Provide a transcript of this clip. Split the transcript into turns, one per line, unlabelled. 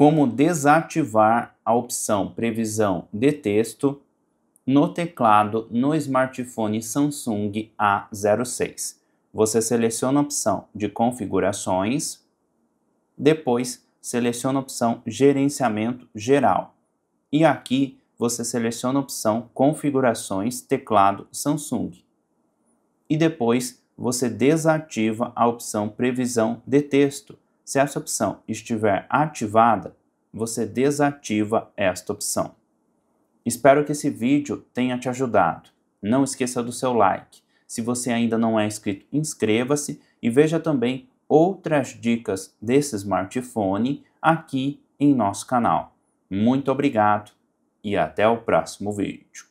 como desativar a opção Previsão de Texto no teclado no smartphone Samsung A06. Você seleciona a opção de Configurações, depois seleciona a opção Gerenciamento Geral. E aqui você seleciona a opção Configurações teclado Samsung. E depois você desativa a opção Previsão de Texto se essa opção estiver ativada, você desativa esta opção. Espero que esse vídeo tenha te ajudado. Não esqueça do seu like. Se você ainda não é inscrito, inscreva-se e veja também outras dicas desse smartphone aqui em nosso canal. Muito obrigado e até o próximo vídeo.